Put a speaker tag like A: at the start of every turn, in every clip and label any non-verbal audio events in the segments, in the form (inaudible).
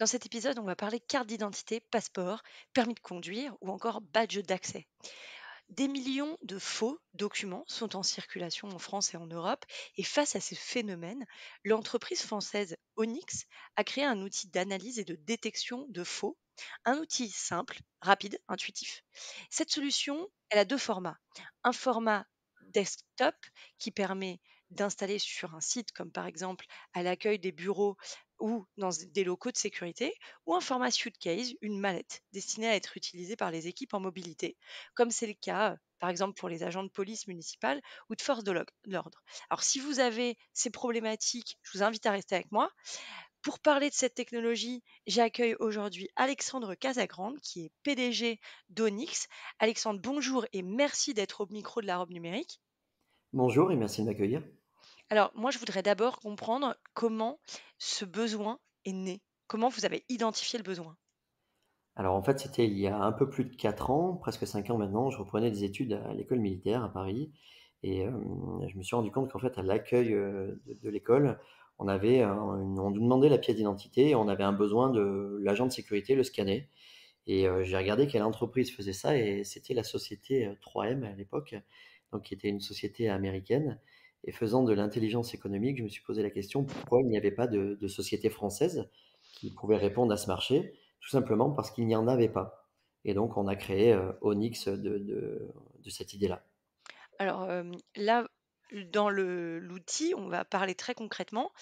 A: Dans cet épisode, on va parler carte d'identité, passeport, permis de conduire ou encore badge d'accès. Des millions de faux documents sont en circulation en France et en Europe et face à ces phénomènes, l'entreprise française Onyx a créé un outil d'analyse et de détection de faux, un outil simple, rapide, intuitif. Cette solution, elle a deux formats. Un format desktop qui permet d'installer sur un site comme par exemple à l'accueil des bureaux ou dans des locaux de sécurité, ou un format suitcase, une mallette, destinée à être utilisée par les équipes en mobilité, comme c'est le cas euh, par exemple pour les agents de police municipale ou de force de l'ordre. Alors si vous avez ces problématiques, je vous invite à rester avec moi. Pour parler de cette technologie, j'accueille aujourd'hui Alexandre Casagrande, qui est PDG d'Onyx. Alexandre, bonjour et merci d'être au micro de la robe numérique.
B: Bonjour et merci de m'accueillir.
A: Alors, moi, je voudrais d'abord comprendre comment ce besoin est né. Comment vous avez identifié le besoin
B: Alors, en fait, c'était il y a un peu plus de 4 ans, presque 5 ans maintenant, je reprenais des études à l'école militaire à Paris. Et je me suis rendu compte qu'en fait, à l'accueil de, l'école, on, avait, on nous demandait la pièce d'identité et on avait un besoin de l'agent de sécurité, le scanner. Et j'ai regardé quelle entreprise faisait ça et c'était la société 3M à l'époque, donc qui était une société américaine. Et faisant de l'intelligence économique, je me suis posé la question pourquoi il n'y avait pas de, société française qui pouvait répondre à ce marché Tout simplement parce qu'il n'y en avait pas. Et donc, on a créé euh, Onyx de, cette idée-là.
A: Alors euh, là, dans l'outil, on va parler très concrètement.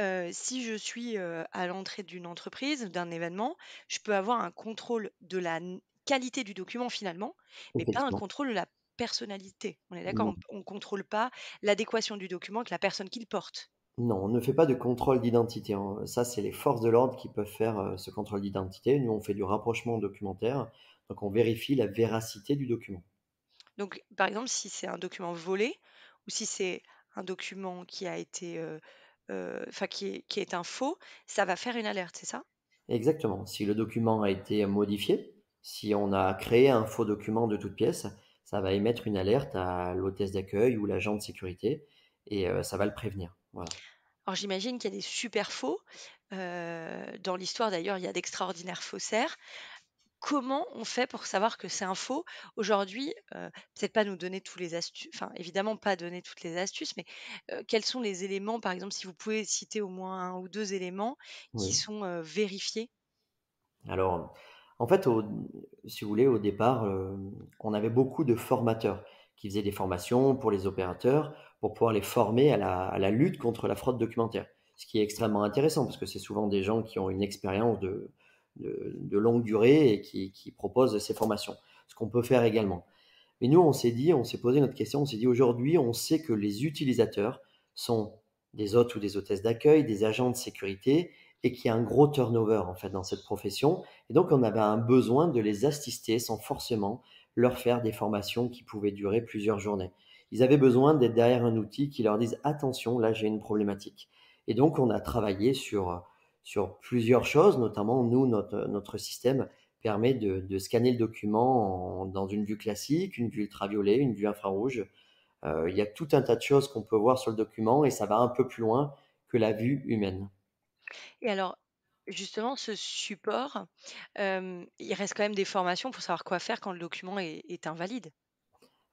A: Euh, si je suis à l'entrée d'une entreprise, d'un événement, je peux avoir un contrôle de la qualité du document finalement, mais pas un contrôle de la personnalité. On est d'accord, on ne contrôle pas l'adéquation du document avec la personne qu'il porte.
B: Non, on ne fait pas de contrôle d'identité. Hein. Ça, c'est les forces de l'ordre qui peuvent faire euh, ce contrôle d'identité. Nous, on fait du rapprochement documentaire, donc on vérifie la véracité du document.
A: Donc, par exemple, si c'est un document volé ou si c'est un document qui a été, euh, euh, qui, est, qui est un faux, ça va faire une alerte, c'est ça
B: Exactement. Si le document a été modifié, si on a créé un faux document de toute pièce, ça va émettre une alerte à l'hôtesse d'accueil ou l'agent de sécurité et euh, ça va le prévenir. Alors
A: j'imagine qu'il y a des super faux. Euh, dans l'histoire d'ailleurs, il y a d'extraordinaires faussaires. Comment on fait pour savoir que c'est un faux aujourd'hui euh, Peut-être pas nous donner tous les astuces, enfin évidemment pas donner toutes les astuces, mais quels sont les éléments, par exemple, si vous pouvez citer au moins un ou deux éléments qui sont vérifiés
B: Alors, en fait, si vous voulez, au départ, euh, on avait beaucoup de formateurs qui faisaient des formations pour les opérateurs pour pouvoir les former à la, lutte contre la fraude documentaire. Ce qui est extrêmement intéressant parce que c'est souvent des gens qui ont une expérience de, longue durée et qui, qui proposent ces formations. Ce qu'on peut faire également. Mais nous, on s'est dit, on s'est posé notre question, on s'est dit aujourd'hui, on sait que les utilisateurs sont des hôtes ou des hôtesses d'accueil, des agents de sécurité et qui a un gros turnover en fait dans cette profession. Et donc on avait un besoin de les assister sans forcément leur faire des formations qui pouvaient durer plusieurs journées. Ils avaient besoin d'être derrière un outil qui leur dise attention, là j'ai une problématique. Et donc on a travaillé sur, sur plusieurs choses, notamment nous, notre, système permet de, scanner le document dans une vue classique, une vue ultraviolet, une vue infrarouge. Euh, il y a tout un tas de choses qu'on peut voir sur le document et ça va un peu plus loin que la vue humaine.
A: Et alors, justement, ce support, il reste quand même des formations pour savoir quoi faire quand le document est invalide?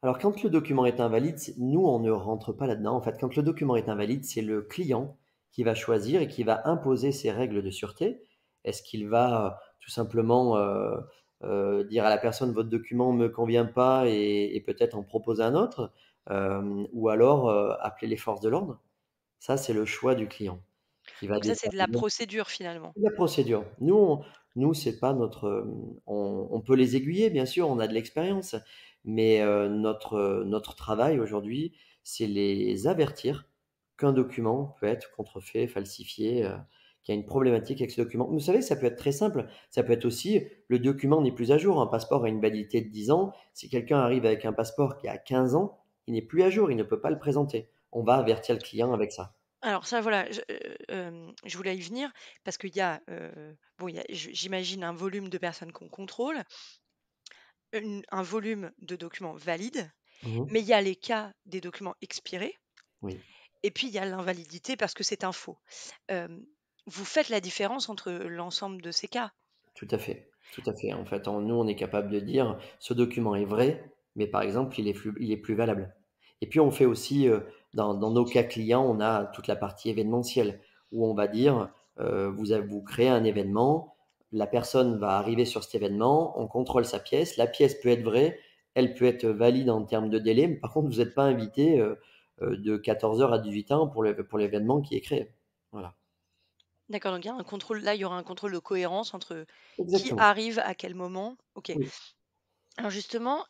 B: Alors, quand le document est invalide, nous, on ne rentre pas là-dedans. En fait, quand le document est invalide, c'est le client qui va choisir et qui va imposer ses règles de sûreté. Est-ce qu'il va, tout simplement, euh, euh, dire à la personne: «Votre document me convient pas» et peut-être en proposer un autre? Euh, ou alors, appeler les forces de l'ordre? Ça, c'est le choix du client ça, c'est de la
A: procédure finalement. la
B: procédure. Nous, on, nous, c'est pas notre. Euh, on, peut les aiguiller, bien sûr, on a de l'expérience, mais euh, notre euh, notre travail aujourd'hui, c'est les avertir qu'un document peut être contrefait, falsifié. qu'il y a une problématique avec ce document. Vous savez, ça peut être très simple. Ça peut être aussi, le document n'est plus à jour. Un passeport a une validité de 10 ans. Si quelqu'un arrive avec un passeport qui a 15 ans, il n'est plus à jour, il ne peut pas le présenter. On va avertir le client avec ça.
A: Alors ça, voilà, euh, euh, je, voulais y venir parce qu'il y a, euh, bon, j'imagine, un volume de personnes qu'on contrôle, un volume de documents valides, mmh mais il y a les cas des documents expirés, et puis il y a l'invalidité parce que c'est un faux. vous faites la différence entre l'ensemble de ces cas.
B: Tout à fait, tout à fait. En fait, nous, on est capable de dire ce document est vrai, mais par exemple, il est plus, il est plus valable. Et puis, on fait aussi dans, nos cas clients, on a toute la partie événementielle où on va dire, euh, vous, vous créez un événement, la personne va arriver sur cet événement, on contrôle sa pièce, la pièce peut être vraie, elle peut être valide en termes de délai, mais par contre, vous n'êtes pas invité euh, euh, de 14h à 18h pour, le, pour l'événement qui est créé. Voilà.
A: D'accord, donc il y un contrôle, là il y aura un contrôle de cohérence entre qui arrive à quel moment. Ok. Alors justement,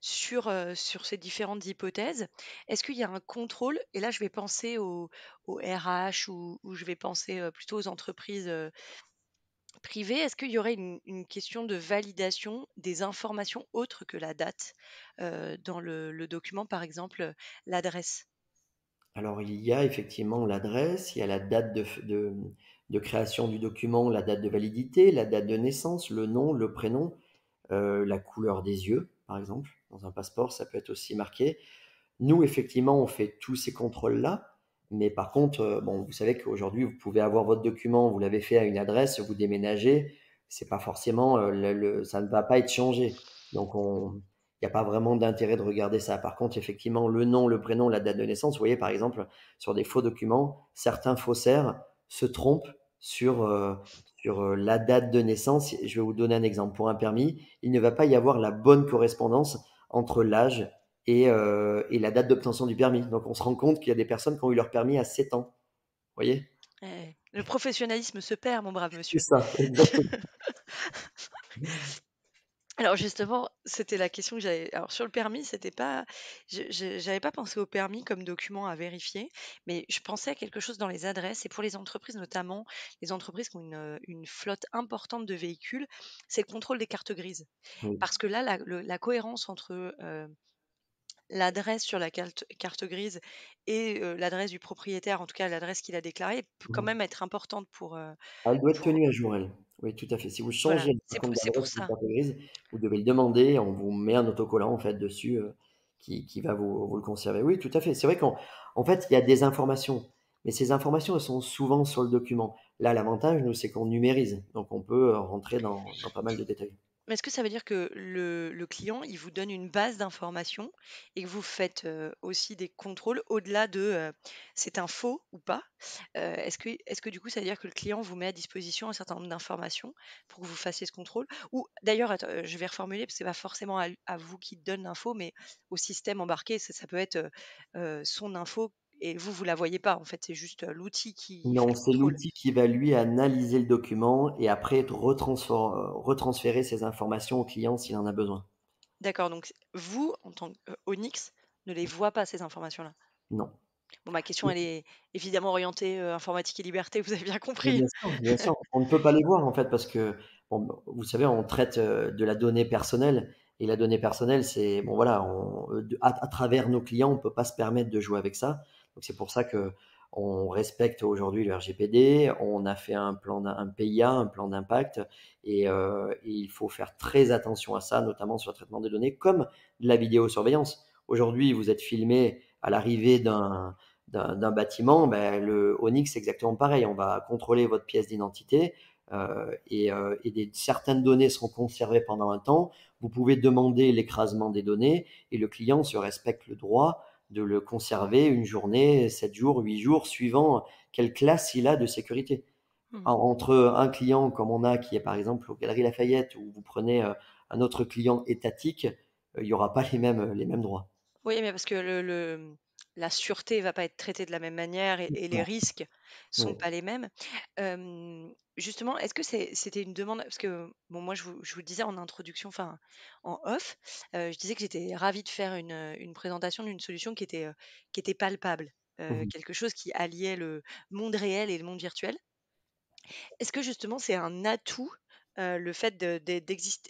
A: sur, sur ces différentes hypothèses, est-ce qu'il y a un contrôle? Et là, je vais penser au RH ou je vais penser, plutôt aux entreprises, privées. Est-ce qu'il y aurait une question de validation des informations autres que la date, dans le document, par exemple, l'adresse?
B: Alors il y a effectivement l'adresse, il y a la date de de création du document, la date de validité, la date de naissance, le nom, le prénom. Euh, la couleur des yeux, par exemple. Dans un passeport, ça peut être aussi marqué. Nous, effectivement, on fait tous ces contrôles-là. Mais par contre, euh, bon, vous savez qu'aujourd'hui, vous pouvez avoir votre document, vous l'avez fait à une adresse, vous déménagez, c'est pas forcément, euh, ça ne va pas être changé. Donc, il n'y a pas vraiment d'intérêt de regarder ça. Par contre, effectivement, le nom, le prénom, la date de naissance, vous voyez par exemple, sur des faux documents, certains faussaires se trompent sur, sur euh, la date de naissance, je vais vous donner un exemple. Pour un permis, il ne va pas y avoir la bonne correspondance entre l'âge et, euh, la date d'obtention du permis. Donc on se rend compte qu'il y a des personnes qui ont eu leur permis à 7 ans. Vous voyez
A: eh, Le professionnalisme se perd, mon brave monsieur.
B: C'est ça,
A: (laughs) Alors justement, c'était la question que j'avais. Alors sur le permis, c'était pas, je- j'avais pas pensé au permis comme document à vérifier, mais je pensais à quelque chose dans les adresses et pour les entreprises notamment, les entreprises qui ont une, euh, flotte importante de véhicules, c'est le contrôle des cartes grises. Parce que là, la, cohérence entre euh, l'adresse sur la carte, carte grise et l'adresse du propriétaire, en tout cas l'adresse qu'il a déclarée, peut quand mmh. même être importante pour. Ah, elle
B: doit être tenue à jour, elle. Oui, tout à fait. Si vous changez la carte grise, vous devez le demander. On vous met un autocollant en fait dessus qui, qui, va vous, vous, le conserver. Oui, tout à fait. C'est vrai qu'en en fait, il y a des informations, mais ces informations sont souvent sur le document. Là, l'avantage, nous, c'est qu'on numérise, donc on peut rentrer dans pas mal de détails
A: est-ce que ça veut dire que le, client, il vous donne une base d'informations et que vous faites euh, aussi des contrôles au-delà de euh, c'est un faux ou pas euh, Est-ce que, est-ce que du coup, ça veut dire que le client vous met à disposition un certain nombre d'informations pour que vous fassiez ce contrôle Ou d'ailleurs, je vais reformuler parce que n'est pas forcément à, vous qui donne l'info, mais au système embarqué, ça, peut être son info et vous, vous la voyez pas. En fait, c'est juste euh, l'outil qui.
B: Non, c'est l'outil qui va lui analyser le document et après euh, retransférer ces informations au client s'il en a besoin.
A: D'accord. Donc, vous, en tant qu'Onyx, ne les voit pas ces informations-là Non. Bon, ma question, elle est évidemment orientée euh, informatique et liberté, vous avez bien compris. Bien sûr,
B: on ne peut pas les voir en fait parce que, vous savez, on traite de la donnée personnelle et la donnée personnelle, c'est bon voilà, à, à, travers nos clients, on ne peut pas se permettre de jouer avec ça c'est pour ça que on respecte aujourd'hui le RGPD, on a fait un plan PIA, un plan d'impact, euh, et, il faut faire très attention à ça, notamment sur le traitement des données, comme la vidéosurveillance. Aujourd'hui, vous êtes filmé à l'arrivée d'un bâtiment, ben le Onyx c'est exactement pareil. On va contrôler votre pièce d'identité euh, et, euh, certaines données seront conservées pendant un temps. Vous pouvez demander l'écrasement des données et le client se respecte le droit de le conserver une journée, sept jours, huit jours, suivant quelle classe il a de sécurité. Hmm. Entre un client comme on a qui est par exemple aux Galeries Lafayette ou vous prenez euh, un autre client étatique, euh, il n'y aura pas les mêmes, les mêmes droits.
A: Oui, mais parce que le la sûreté va pas être traitée de la même manière et, les risques ne sont pas les mêmes. justement, est-ce que c'était une demande Parce que bon, moi, je vous, disais en introduction, enfin en off, je disais que j'étais ravie de faire une, présentation d'une solution qui était, palpable, mmh quelque chose qui alliait le monde réel et le monde virtuel. Est-ce que justement, c'est un atout le fait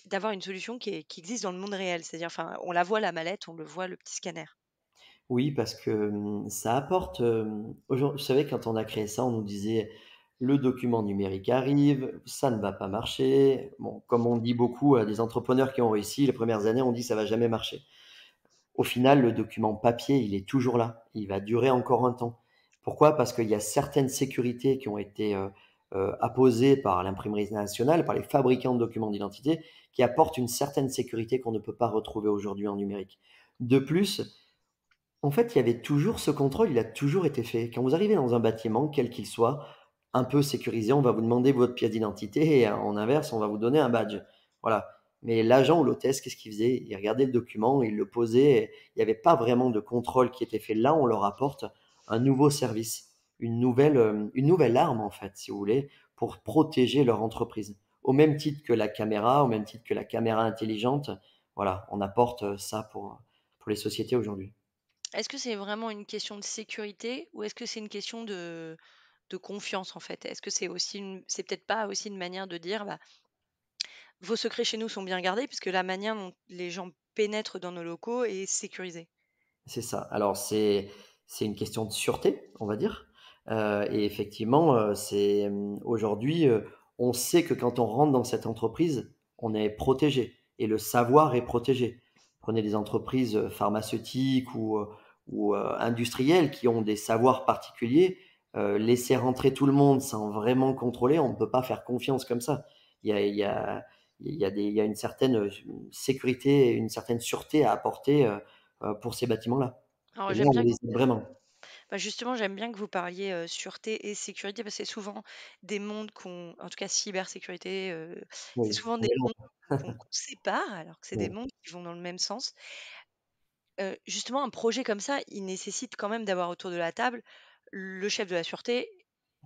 A: d'avoir une solution qui, existe dans le monde réel. C'est-à-dire, enfin, on la voit la mallette, on le voit le petit scanner.
B: Oui, parce que mmh, ça apporte. vous savez, quand on a créé ça, on nous disait le document numérique arrive, ça ne va pas marcher. Bon, comme on dit beaucoup à des entrepreneurs qui ont réussi, les premières années, on dit ça va jamais marcher. Au final, le document papier, il est toujours là. Il va durer encore un temps. Pourquoi Parce qu'il y a certaines sécurités qui ont été apposées par l'imprimerie nationale, par les fabricants de documents d'identité, qui apportent une certaine sécurité qu'on ne peut pas retrouver aujourd'hui en numérique. De plus, en fait, il y avait toujours ce contrôle, il a toujours été fait. Quand vous arrivez dans un bâtiment, quel qu'il soit, un peu sécurisé, on va vous demander votre pièce d'identité et euh, en inverse, on va vous donner un badge. Voilà. Mais l'agent ou l'hôtesse, qu'est-ce qu'il faisait Il regardait le document, il le posait. Il n'y avait pas vraiment de contrôle qui était fait. Là, on leur apporte un nouveau service, une nouvelle, euh, une nouvelle arme, en fait, si vous voulez, pour protéger leur entreprise. Au même titre que la caméra, au même titre que la caméra intelligente. Voilà, on apporte euh, ça pour, pour les sociétés aujourd'hui.
A: Est-ce que c'est vraiment une question de sécurité ou est-ce que c'est une question de, confiance en fait? Est-ce que c'est aussi c'est peut-être pas aussi une manière de dire bah, vos secrets chez nous sont bien gardés puisque la manière dont les gens pénètrent dans nos locaux est sécurisée.
B: C'est ça. Alors c'est une question de sûreté, on va dire. Euh, et effectivement, euh, c'est hum, aujourd'hui, euh, on sait que quand on rentre dans cette entreprise, on est protégé et le savoir est protégé prenez des entreprises euh, pharmaceutiques ou, euh, ou euh, industrielles qui ont des savoirs particuliers, laisser rentrer tout le monde sans vraiment contrôler, on ne peut pas faire confiance comme ça. Il y a, il y a, il y a, une certaine sécurité, une certaine sûreté à apporter pour ces bâtiments-là. Alors, j'aime bien, vraiment.
A: Bah, justement, j'aime bien que vous parliez sûreté et sécurité, parce que c'est souvent des mondes qu'on, en tout cas cybersécurité, c'est souvent des mondes (laughs) qu'on sépare, alors que c'est des mondes qui vont dans le même sens. justement, un projet comme ça, il nécessite quand même d'avoir autour de la table le chef de la sûreté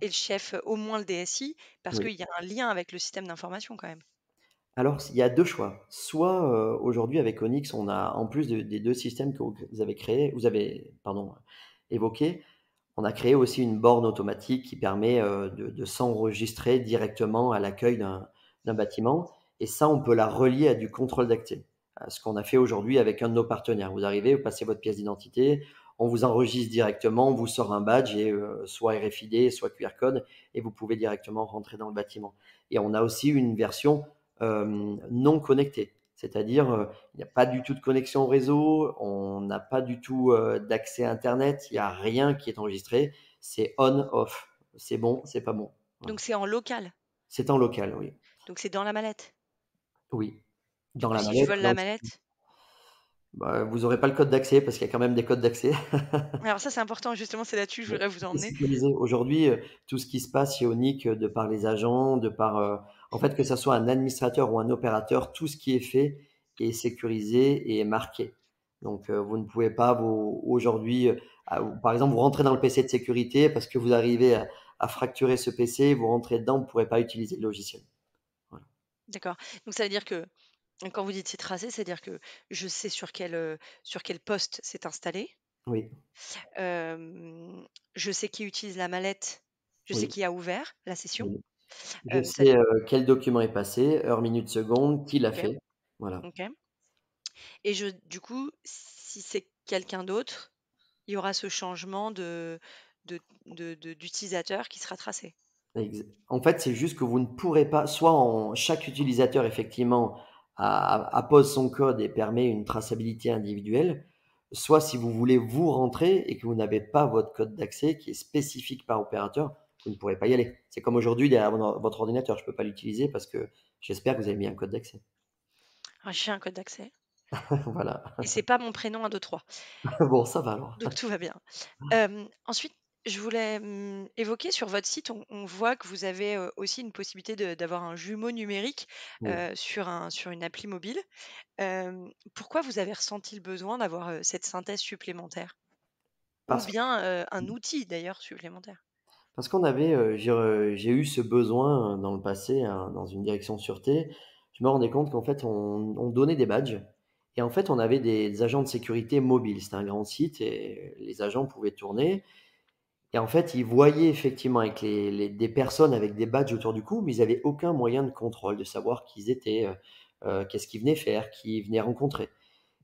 A: et le chef, au moins le DSI, parce qu'il y a un lien avec le système d'information quand même.
B: Alors, il y a deux choix. Soit aujourd'hui avec Onyx, on a en plus des deux systèmes que vous avez créés, vous avez, pardon, évoqué, on a créé aussi une borne automatique qui permet euh, de, s'enregistrer directement à l'accueil d'un bâtiment. Et ça, on peut la relier à du contrôle d'acté. Ce qu'on a fait aujourd'hui avec un de nos partenaires. Vous arrivez, vous passez votre pièce d'identité, on vous enregistre directement, on vous sort un badge, et, euh, soit RFID, soit QR code, et vous pouvez directement rentrer dans le bâtiment. Et on a aussi une version euh, non connectée. C'est-à-dire, euh, il n'y a pas du tout de connexion au réseau, on n'a pas du tout euh, d'accès à Internet, il n'y a rien qui est enregistré. C'est on-off. C'est bon, c'est pas bon.
A: Donc c'est en local
B: C'est en local, oui.
A: Donc c'est dans la mallette
B: Oui. Dans la mallette. Si je vole la mallette bah, vous n'aurez pas le code d'accès parce qu'il y a quand même des codes d'accès. (laughs)
A: Alors ça c'est important, justement c'est là-dessus que je voudrais vous emmener.
B: Aujourd'hui, euh, tout ce qui se passe chez Onic, de par les agents, de par... En fait, que ce soit un administrateur ou un opérateur, tout ce qui est fait est sécurisé et est marqué. Donc, euh, vous ne pouvez pas aujourd'hui, euh, par exemple, vous rentrez dans le PC de sécurité parce que vous arrivez à, fracturer ce PC, vous rentrez dedans, vous ne pourrez pas utiliser le logiciel.
A: D'accord. Donc, ça veut dire que quand vous dites c'est tracé, c'est-à-dire que je sais sur quel, euh, sur quel poste c'est installé. Oui. je sais qui utilise la mallette, je sais qui a ouvert la session.
B: Je euh, sais euh, quel document est passé, heure, minute, seconde, qui l'a fait. Voilà.
A: Et je, du coup, si c'est quelqu'un d'autre, il y aura ce changement de, d'utilisateur de, de, qui sera tracé.
B: En fait, c'est juste que vous ne pourrez pas, soit en, chaque utilisateur effectivement appose son code et permet une traçabilité individuelle, soit si vous voulez vous rentrer et que vous n'avez pas votre code d'accès qui est spécifique par opérateur, vous ne pourrez pas y aller. C'est comme aujourd'hui derrière votre ordinateur, je ne peux pas l'utiliser parce que j'espère que vous avez mis un code d'accès.
A: Ah, j'ai un code d'accès.
B: (laughs) voilà.
A: Et c'est pas mon prénom 1, 2, 3.
B: bon, ça va alors.
A: Donc tout va bien. (laughs) Euh, ensuite, je voulais hum, évoquer sur votre site, on, voit que vous avez euh, aussi une possibilité d'avoir un jumeau numérique euh, sur, une appli mobile. pourquoi vous avez ressenti le besoin d'avoir cette synthèse supplémentaire Ou bien un mmh. outil d'ailleurs supplémentaire
B: parce qu'on avait, euh, euh, j'ai eu ce besoin euh, dans le passé, hein, dans une direction sûreté. Je me rendais compte qu'en fait, on, donnait des badges. Et en fait, on avait des, agents de sécurité mobiles. C'était un grand site et les agents pouvaient tourner. Et en fait, ils voyaient effectivement avec des personnes avec des badges autour du cou, mais ils n'avaient aucun moyen de contrôle, de savoir qui ils étaient, qu'est-ce qu'ils venaient faire, qui ils venaient rencontrer.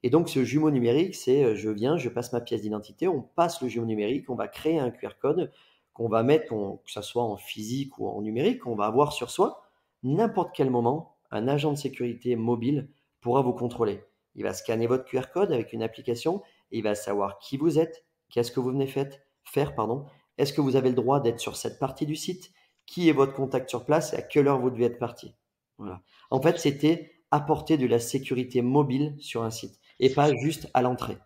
B: Et donc, ce jumeau numérique, c'est je viens, je passe ma pièce d'identité, on passe le jumeau numérique, on va créer un QR code qu'on va mettre, que ce soit en physique ou en numérique, qu'on va avoir sur soi, n'importe quel moment, un agent de sécurité mobile pourra vous contrôler. Il va scanner votre QR code avec une application il va savoir qui vous êtes, qu'est-ce que vous venez faire, pardon. est-ce que vous avez le droit d'être sur cette partie du site, qui est votre contact sur place et à quelle heure vous devez être parti. Voilà. En fait, c'était apporter de la sécurité mobile sur un site et pas juste à l'entrée.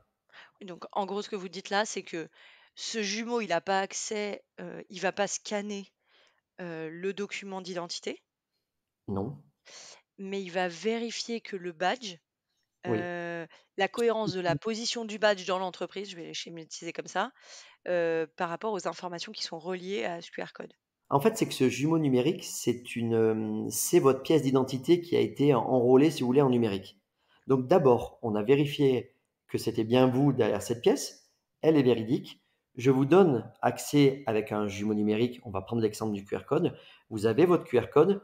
A: Donc en gros, ce que vous dites là, c'est que ce jumeau, il n'a pas accès, il va pas scanner le document d'identité, Non. mais il va vérifier que le badge, la cohérence de la position du badge dans l'entreprise, je vais les schématiser comme ça, par rapport aux informations qui sont reliées à ce QR code.
B: En fait, c'est que ce jumeau numérique, c'est une, c'est votre pièce d'identité qui a été enrôlée, si vous voulez, en numérique. Donc d'abord, on a vérifié que c'était bien vous derrière cette pièce. Elle est véridique. Je vous donne accès avec un jumeau numérique, on va prendre l'exemple du QR code, vous avez votre QR code,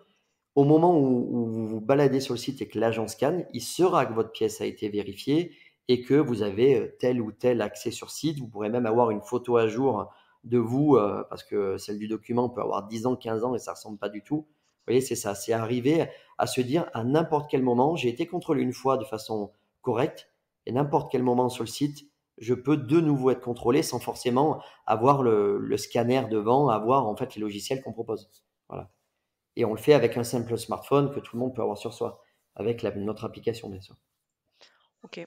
B: au moment où, vous vous baladez sur le site et que l'agent scanne, il sera que votre pièce a été vérifiée et que vous avez euh, tel ou tel accès sur site. Vous pourrez même avoir une photo à jour de vous, euh, parce que celle du document peut avoir 10 ans, 15 ans et ça ne ressemble pas du tout. Vous voyez, c'est ça, c'est arriver à se dire à n'importe quel moment, j'ai été contrôlé une fois de façon correcte, et n'importe quel moment sur le site, je peux de nouveau être contrôlé sans forcément avoir le, scanner devant, avoir en fait les logiciels qu'on propose. Voilà. Et on le fait avec un simple smartphone que tout le monde peut avoir sur soi, avec notre application bien sûr.
A: Ok.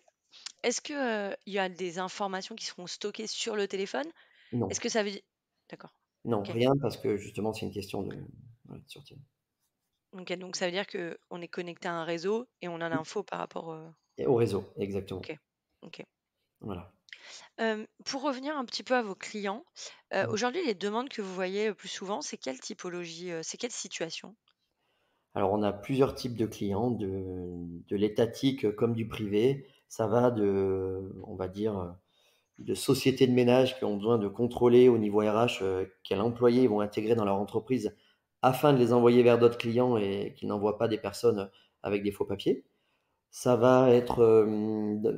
A: Est-ce qu'il euh, y a des informations qui seront stockées sur le téléphone Non. Est-ce que ça veut D'accord. Non, rien, parce
B: que justement, c'est une question de, sortie.
A: donc ça veut dire qu'on est connecté à un réseau et on a l'info par rapport... Euh, au réseau, exactement. Ok, ok. Voilà pour revenir un petit peu à vos clients, mmh. aujourd'hui les demandes que vous voyez, plus souvent, c'est quelle typologie, c'est quelle situation?
B: Alors, on a plusieurs types de clients, de l'étatique, comme du privé. Ça va de, on va dire, de sociétés de ménage qui ont besoin de contrôler au niveau RH, quel quels employés ils vont intégrer dans leur entreprise afin de les envoyer vers d'autres clients et qu'ils n'envoient pas des personnes, avec des faux papiers. Ça va être,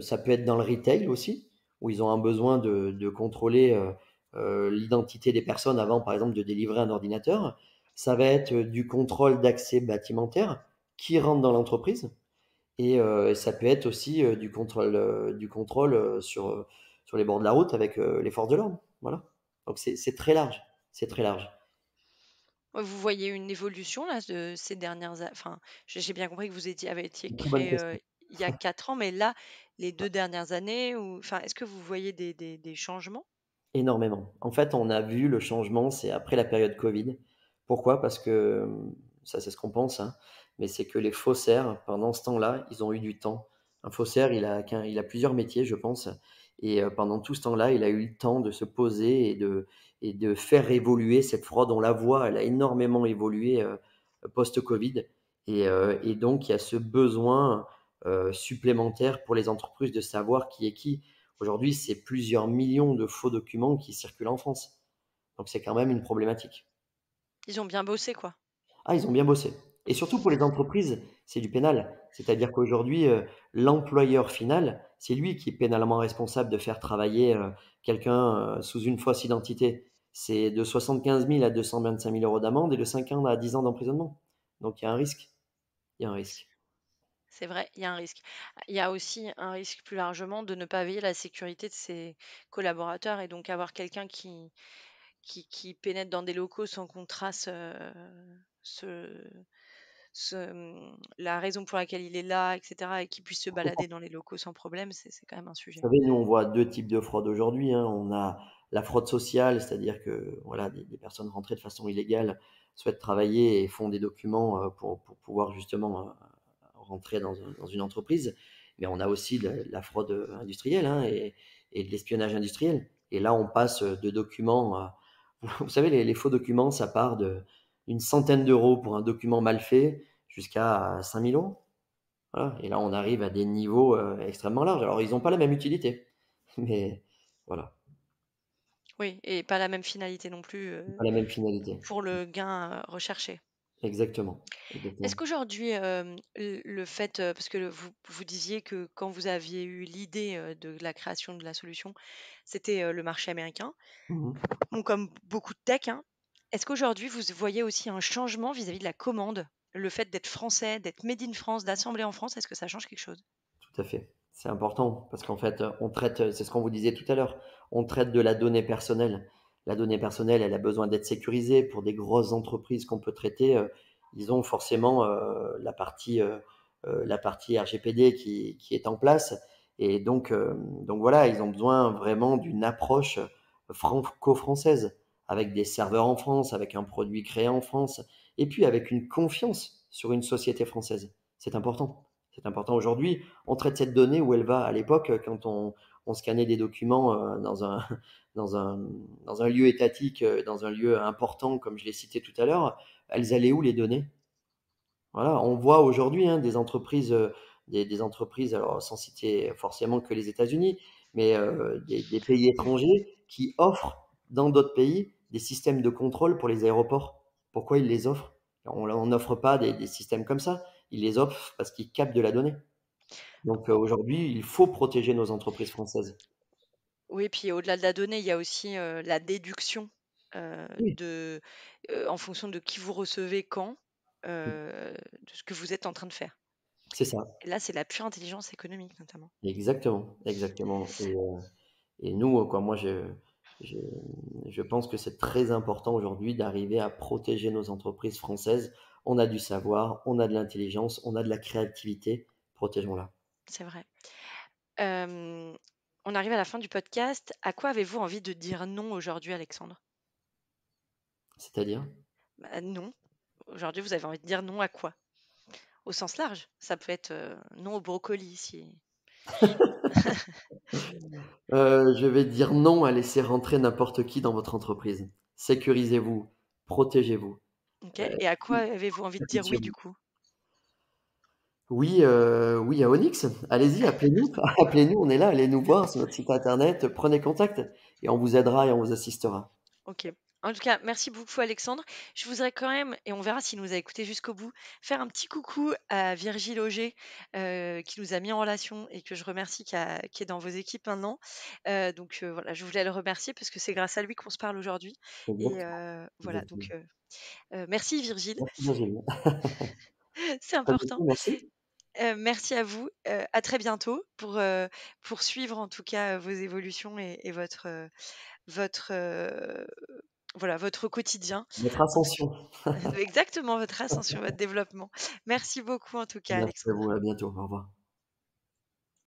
B: ça peut être dans le retail aussi, où ils ont un besoin de, de contrôler euh, euh, l'identité des personnes avant, par exemple, de délivrer un ordinateur. Ça va être euh, du contrôle d'accès bâtimentaire qui rentre dans l'entreprise. Et ça peut être aussi du contrôle, du contrôle sur, sur les bords de la route avec les forces de l'ordre. Voilà. Donc c'est très large. C'est très large.
A: Vous voyez une évolution là de ces dernières, enfin, j'ai bien compris que vous étiez, avez été créé il y a quatre ans, mais là, les deux dernières années, ou, enfin, est-ce que vous voyez des, changements
B: Énormément. En fait, on a vu le changement, c'est après la période Covid. Pourquoi Parce que, hum, ça c'est ce qu'on pense, hein, mais c'est que les faussaires, pendant ce temps-là, ils ont eu du temps. Un faussaire, il a, il a plusieurs métiers, je pense. Et pendant tout ce temps-là, il a eu le temps de se poser et de, et de faire évoluer cette fraude. On la voit, elle a énormément évolué post-Covid. Et, et, donc, il y a ce besoin euh, supplémentaire pour les entreprises de savoir qui est qui. Aujourd'hui, c'est plusieurs millions de faux documents qui circulent en France. Donc c'est quand même une problématique.
A: Ils ont bien bossé, quoi.
B: Ah, ils ont bien bossé. Et surtout pour les entreprises, c'est du pénal. C'est-à-dire qu'aujourd'hui, euh, l'employeur final, c'est lui qui est pénalement responsable de faire travailler euh, quelqu'un sous une fausse identité. C'est de 75 000 à 225 000 euros d'amende et de 5 ans à 10 ans d'emprisonnement. Donc il y a un risque. Il y a un risque.
A: C'est vrai, il y a un risque. Il y a aussi un risque plus largement de ne pas veiller à la sécurité de ses collaborateurs et donc avoir quelqu'un qui, pénètre dans des locaux sans qu'on trace euh, ce, mmh, la raison pour laquelle il est là, etc., et qui puisse se balader dans les locaux sans problème, c'est quand même un Vous sujet. savez, nous,
B: on voit deux types de fraude aujourd'hui. Hein. On a la fraude sociale, c'est-à-dire que voilà, des, personnes rentrées de façon illégale souhaitent travailler et font des documents euh, pour, pouvoir justement rentrer dans, une entreprise, mais on a aussi de, la fraude euh, industrielle hein, et, de l'espionnage industriel. Et là, on passe euh, de documents euh, (laughs) Vous savez, les, faux documents, ça part d'une une centaine d'euros pour un document mal fait jusqu'à 5000 euros. Et là, on arrive à des niveaux extrêmement larges. Alors, ils n'ont pas la même utilité, (laughs) mais voilà.
A: Oui, et pas la même finalité non plus. pas la
B: même finalité.
A: Pour le gain recherché. Exactement. Est-ce qu'aujourd'hui, euh, le fait, euh, parce que vous, vous disiez que quand vous aviez eu l'idée euh, de la création de la solution, c'était le marché américain, mmh comme beaucoup de tech, hein, est-ce qu'aujourd'hui, vous voyez aussi un changement vis-à-vis de la commande Le fait d'être français, d'être made in France, d'assembler en France, est-ce que ça change quelque chose Tout à fait. C'est
B: important parce qu'en fait, on traite, c'est ce qu'on vous disait tout à l'heure, on traite de la donnée personnelle. La donnée personnelle, elle a besoin d'être sécurisée. Pour des grosses entreprises qu'on peut traiter, euh, ils ont forcément euh, la, partie, euh, la partie RGPD qui, qui, est en place. Et donc, donc voilà, ils ont besoin vraiment d'une approche franco-française, avec des serveurs en France, avec un produit créé en France, et puis avec une confiance sur une société française. C'est important. C'est important aujourd'hui. On traite cette donnée où elle va à l'époque quand on, on scannait des documents euh, (laughs) dans un, dans, un, lieu étatique, euh, dans un lieu important, comme je l'ai cité tout à l'heure, elles allaient où les données Voilà, on voit aujourd'hui hein, des entreprises, euh, des, entreprises, alors sans citer forcément que les États-Unis, mais des, pays étrangers qui offrent dans d'autres pays des systèmes de contrôle pour les aéroports. Pourquoi ils les offrent On n'offre pas des, des systèmes comme ça. Ils les offrent parce qu'ils captent de la donnée. Donc euh, aujourd'hui, il faut protéger nos entreprises françaises.
A: Oui, puis au-delà de la donnée, il y a aussi euh, la déduction euh, de, en fonction de qui vous recevez quand, de ce que vous êtes en train de faire. C'est ça. là, c'est la pure intelligence économique, notamment.
B: Exactement, exactement. Et, nous, quoi, moi, je, je pense que c'est très important aujourd'hui d'arriver à protéger nos entreprises françaises. On a du savoir, on a de l'intelligence, on a de la créativité. Protégeons-la
A: c'est vrai. on arrive à la fin du podcast. À quoi avez-vous envie de dire non aujourd'hui, Alexandre C'est-à-dire bah, Non. Aujourd'hui, vous avez envie de dire non à quoi Au sens large. Ça peut être non au brocoli, si. (laughs)
B: Euh, je vais dire non à laisser rentrer n'importe qui dans votre entreprise. Sécurisez-vous, protégez-vous.
A: Euh, Et à quoi avez-vous envie de dire oui du coup
B: oui, euh, oui, à Onyx. Allez-y, appelez-nous, (laughs) appelez-nous, on est là, allez nous voir sur notre site internet, prenez contact et on vous aidera et on vous assistera.
A: Ok. En tout cas, merci beaucoup Alexandre. Je voudrais quand même, et on verra s'il nous a écoutés jusqu'au bout, faire un petit coucou à Virgile Auger euh, qui nous a mis en relation et que je remercie qui, qui est dans vos équipes maintenant. Euh, donc voilà, je voulais le remercier parce que c'est grâce à lui qu'on se parle aujourd'hui. Et voilà, donc merci Virgile. Merci
B: Virgile. (laughs)
A: c'est important. Merci. Euh, merci à vous. Euh, à très bientôt euh, pour, suivre en tout cas vos évolutions et, votre, votre, voilà, votre quotidien. Votre ascension. (laughs) Exactement, votre ascension, votre développement. Merci beaucoup en tout cas. Merci
B: à vous. À bientôt. Au revoir.